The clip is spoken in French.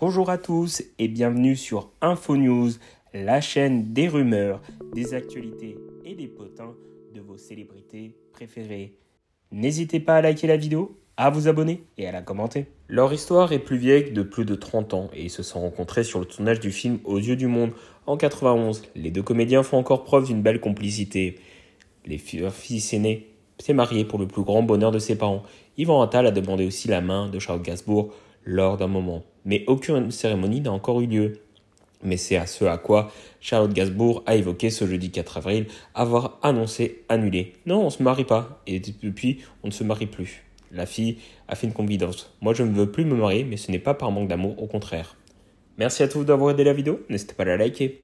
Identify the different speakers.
Speaker 1: Bonjour à tous et bienvenue sur InfoNews, la chaîne des rumeurs, des actualités et des potins de vos célébrités préférées. N'hésitez pas à liker la vidéo, à vous abonner et à la commenter. Leur histoire est plus vieille de plus de 30 ans et ils se sont rencontrés sur le tournage du film Aux yeux du monde en 91. Les deux comédiens font encore preuve d'une belle complicité. Les fils aînés s'est marié pour le plus grand bonheur de ses parents. Yvan Attal a demandé aussi la main de Charles Gasbourg lors d'un moment. Mais aucune cérémonie n'a encore eu lieu. Mais c'est à ce à quoi Charlotte Gasbourg a évoqué ce jeudi 4 avril avoir annoncé annuler. Non, on ne se marie pas. Et depuis, on ne se marie plus. La fille a fait une confidence. Moi, je ne veux plus me marier, mais ce n'est pas par manque d'amour, au contraire. Merci à tous d'avoir aidé la vidéo. N'hésitez pas à la liker.